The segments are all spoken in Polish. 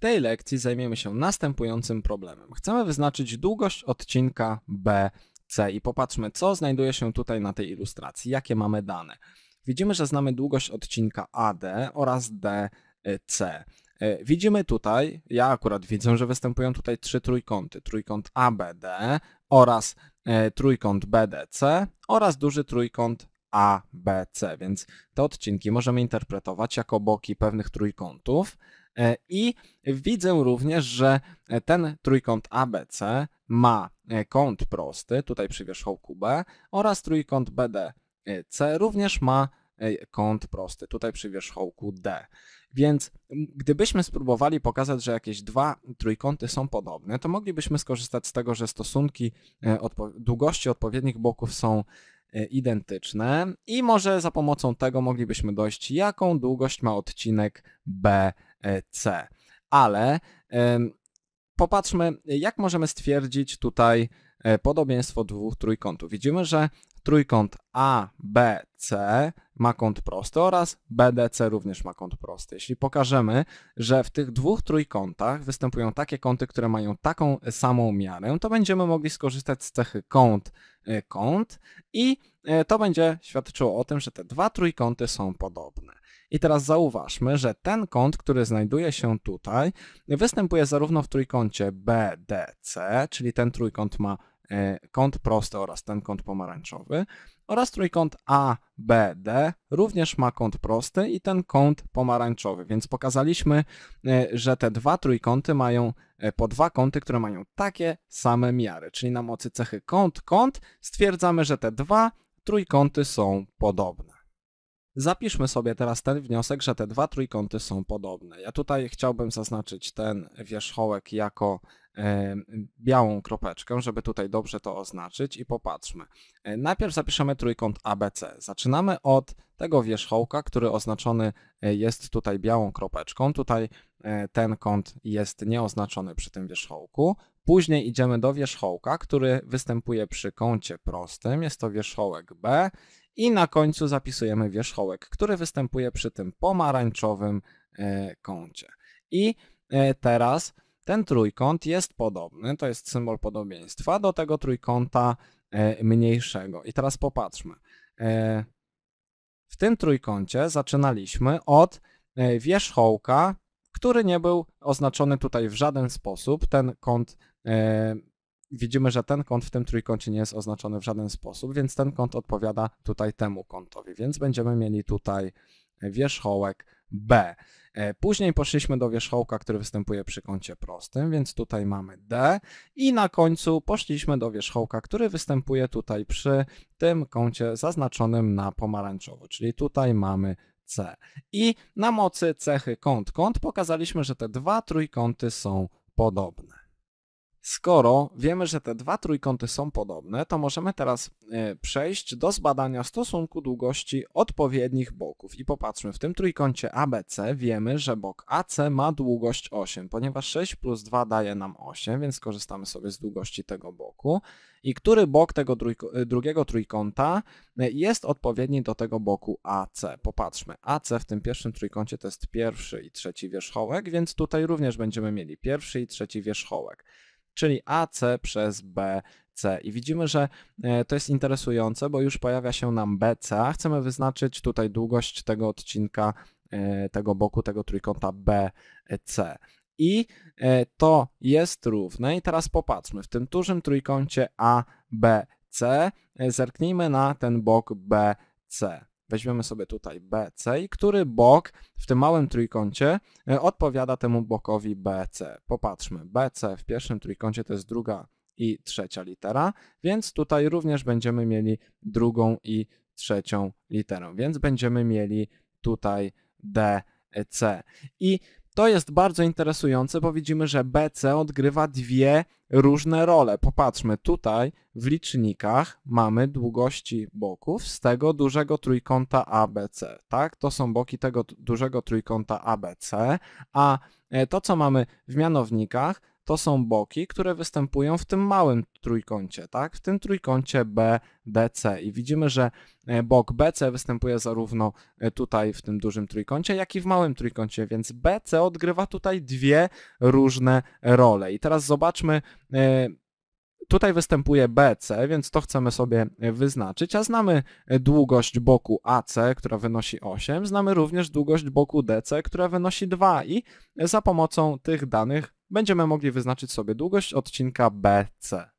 tej lekcji zajmiemy się następującym problemem. Chcemy wyznaczyć długość odcinka BC i popatrzmy, co znajduje się tutaj na tej ilustracji, jakie mamy dane. Widzimy, że znamy długość odcinka AD oraz DC. Y, y, widzimy tutaj, ja akurat widzę, że występują tutaj trzy trójkąty. Trójkąt ABD oraz y, trójkąt BDC oraz duży trójkąt ABC, więc te odcinki możemy interpretować jako boki pewnych trójkątów E, I widzę również, że ten trójkąt ABC ma e, kąt prosty, tutaj przy wierzchołku B, oraz trójkąt BDC e, również ma kąt prosty, tutaj przy wierzchołku D. Więc gdybyśmy spróbowali pokazać, że jakieś dwa trójkąty są podobne, to moglibyśmy skorzystać z tego, że stosunki odpo długości odpowiednich boków są identyczne i może za pomocą tego moglibyśmy dojść, jaką długość ma odcinek BDC. C. Ale popatrzmy, jak możemy stwierdzić tutaj e, podobieństwo dwóch trójkątów. Widzimy, że trójkąt ABC ma kąt prosty oraz BDC również ma kąt prosty. Jeśli pokażemy, że w tych dwóch trójkątach występują takie kąty, które mają taką samą miarę, to będziemy mogli skorzystać z cechy kąt e, kąt i e, to będzie świadczyło o tym, że te dwa trójkąty są podobne. I teraz zauważmy, że ten kąt, który znajduje się tutaj, występuje zarówno w trójkącie BDC, czyli ten trójkąt ma e, kąt prosty oraz ten kąt pomarańczowy, oraz trójkąt ABD również ma kąt prosty i ten kąt pomarańczowy, więc pokazaliśmy, e, że te dwa trójkąty mają e, po dwa kąty, które mają takie same miary, czyli na mocy cechy kąt, kąt stwierdzamy, że te dwa trójkąty są podobne. Zapiszmy sobie teraz ten wniosek, że te dwa trójkąty są podobne. Ja tutaj chciałbym zaznaczyć ten wierzchołek jako e, białą kropeczkę, żeby tutaj dobrze to oznaczyć i popatrzmy. E, najpierw zapiszemy trójkąt ABC. Zaczynamy od tego wierzchołka, który oznaczony e, jest tutaj białą kropeczką. Tutaj ten kąt jest nieoznaczony przy tym wierzchołku. Później idziemy do wierzchołka, który występuje przy kącie prostym. Jest to wierzchołek B. I na końcu zapisujemy wierzchołek, który występuje przy tym pomarańczowym e, kącie. I e, teraz ten trójkąt jest podobny, to jest symbol podobieństwa do tego trójkąta e, mniejszego. I teraz popatrzmy. W tym trójkącie zaczynaliśmy od wierzchołka, który nie był oznaczony tutaj w żaden sposób. Ten kąt widzimy, że ten kąt w tym trójkącie nie jest oznaczony w żaden sposób, więc ten kąt odpowiada tutaj temu kątowi, więc będziemy mieli tutaj wierzchołek B. E, później poszliśmy do wierzchołka, który występuje przy kącie prostym, więc tutaj mamy D i na końcu poszliśmy do wierzchołka, który występuje tutaj przy tym kącie zaznaczonym na pomarańczowo, czyli tutaj mamy C. I na mocy cechy kąt-kąt pokazaliśmy, że te dwa trójkąty są podobne. Skoro wiemy, że te dwa trójkąty są podobne, to możemy teraz e, przejść do zbadania stosunku długości odpowiednich boków. I popatrzmy, w tym trójkącie ABC wiemy, że bok AC ma długość 8, ponieważ 6 plus 2 daje nam 8, więc korzystamy sobie z długości tego boku. I który bok tego e, drugiego trójkąta e, jest odpowiedni do tego boku AC? Popatrzmy, AC w tym pierwszym trójkącie to jest pierwszy i trzeci wierzchołek, więc tutaj również będziemy mieli pierwszy i trzeci wierzchołek czyli AC przez BC i widzimy, że e, to jest interesujące, bo już pojawia się nam BC. Chcemy wyznaczyć tutaj długość tego odcinka, e, tego boku, tego trójkąta BC. E, I to jest równe. I teraz popatrzmy, w tym dużym trójkącie ABC zerknijmy na ten bok BC. Weźmiemy sobie tutaj BC i który bok w tym małym trójkącie e, odpowiada temu bokowi BC. Popatrzmy, BC w pierwszym trójkącie to jest druga i trzecia litera, więc tutaj również będziemy mieli drugą i trzecią literę, więc będziemy mieli tutaj DC. E, I to jest bardzo interesujące, bo widzimy, że BC odgrywa dwie różne role. Popatrzmy, tutaj w licznikach mamy długości boków z tego dużego trójkąta ABC, tak? To są boki tego dużego trójkąta ABC, a e, to, co mamy w mianownikach, to są boki, które występują w tym małym trójkącie, tak? W tym trójkącie BDC i widzimy, że e, bok BC występuje zarówno e, tutaj w tym dużym trójkącie, jak i w małym trójkącie, więc BC odgrywa tutaj dwie różne role. I teraz zobaczmy e, tutaj występuje BC, więc to chcemy sobie wyznaczyć, a znamy długość boku AC, która wynosi 8, znamy również długość boku DC, która wynosi 2 i za pomocą tych danych będziemy mogli wyznaczyć sobie długość odcinka BC.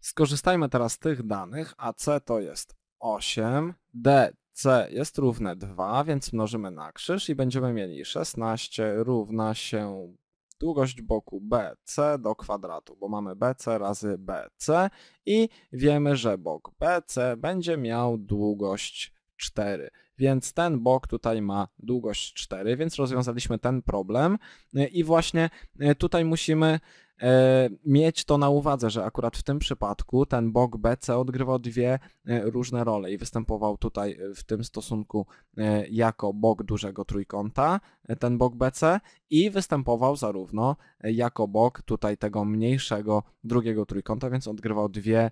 Skorzystajmy teraz z tych danych, a C to jest 8, DC jest równe 2, więc mnożymy na krzyż i będziemy mieli 16 równa się długość boku BC do kwadratu, bo mamy BC razy BC i wiemy, że bok BC będzie miał długość 4. Więc ten bok tutaj ma długość 4, więc rozwiązaliśmy ten problem i właśnie e, tutaj musimy E, mieć to na uwadze, że akurat w tym przypadku ten bok BC odgrywał dwie e, różne role i występował tutaj e, w tym stosunku jako bok dużego trójkąta, ten bok BC i występował zarówno jako bok tutaj tego mniejszego drugiego trójkąta, więc odgrywał dwie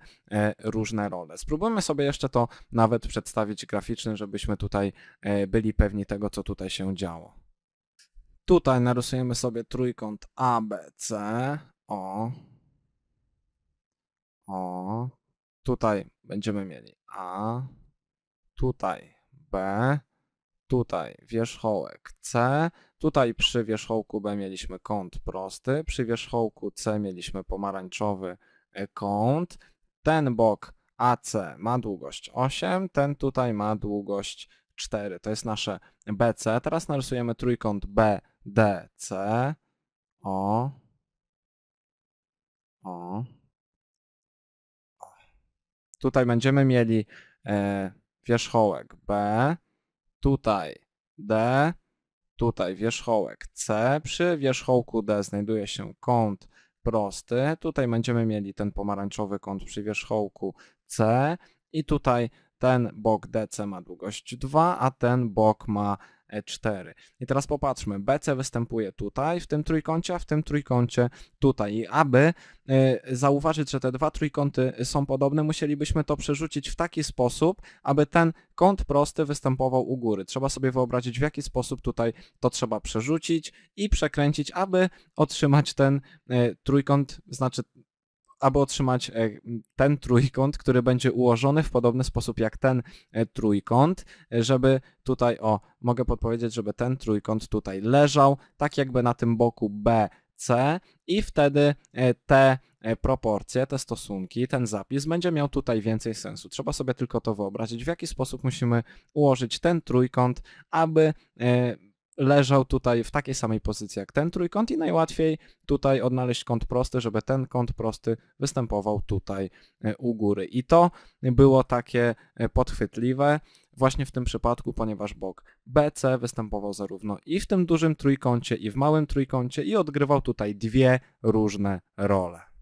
różne role. Spróbujmy sobie jeszcze to nawet przedstawić graficznie, żebyśmy tutaj byli pewni tego, co tutaj się działo. Tutaj narysujemy sobie trójkąt ABC o. O. Tutaj będziemy mieli A. Tutaj B. Tutaj wierzchołek C. Tutaj przy wierzchołku B mieliśmy kąt prosty. Przy wierzchołku C mieliśmy pomarańczowy e, kąt. Ten bok AC ma długość 8, ten tutaj ma długość 4. To jest nasze BC. Teraz narysujemy trójkąt BDC. O, Tutaj będziemy mieli e, wierzchołek B, tutaj D, tutaj wierzchołek C. Przy wierzchołku D znajduje się kąt prosty. Tutaj będziemy mieli ten pomarańczowy kąt przy wierzchołku C i tutaj ten bok DC ma długość 2, a ten bok ma E4. I teraz popatrzmy, BC występuje tutaj, w tym trójkącie, a w tym trójkącie tutaj. I aby e, zauważyć, że te dwa trójkąty są podobne, musielibyśmy to przerzucić w taki sposób, aby ten kąt prosty występował u góry. Trzeba sobie wyobrazić, w jaki sposób tutaj to trzeba przerzucić i przekręcić, aby otrzymać ten e, trójkąt, znaczy aby otrzymać e, ten trójkąt, który będzie ułożony w podobny sposób jak ten e, trójkąt, e, żeby tutaj, o, mogę podpowiedzieć, żeby ten trójkąt tutaj leżał, tak jakby na tym boku BC i wtedy te proporcje, te stosunki, ten zapis będzie miał tutaj więcej sensu. Trzeba sobie tylko to wyobrazić, w jaki sposób musimy ułożyć ten trójkąt, aby leżał tutaj w takiej samej pozycji jak ten trójkąt i najłatwiej tutaj odnaleźć kąt prosty, żeby ten kąt prosty występował tutaj e, u góry. I to było takie e, podchwytliwe właśnie w tym przypadku, ponieważ bok BC występował zarówno i w tym dużym trójkącie, i w małym trójkącie i odgrywał tutaj dwie różne role.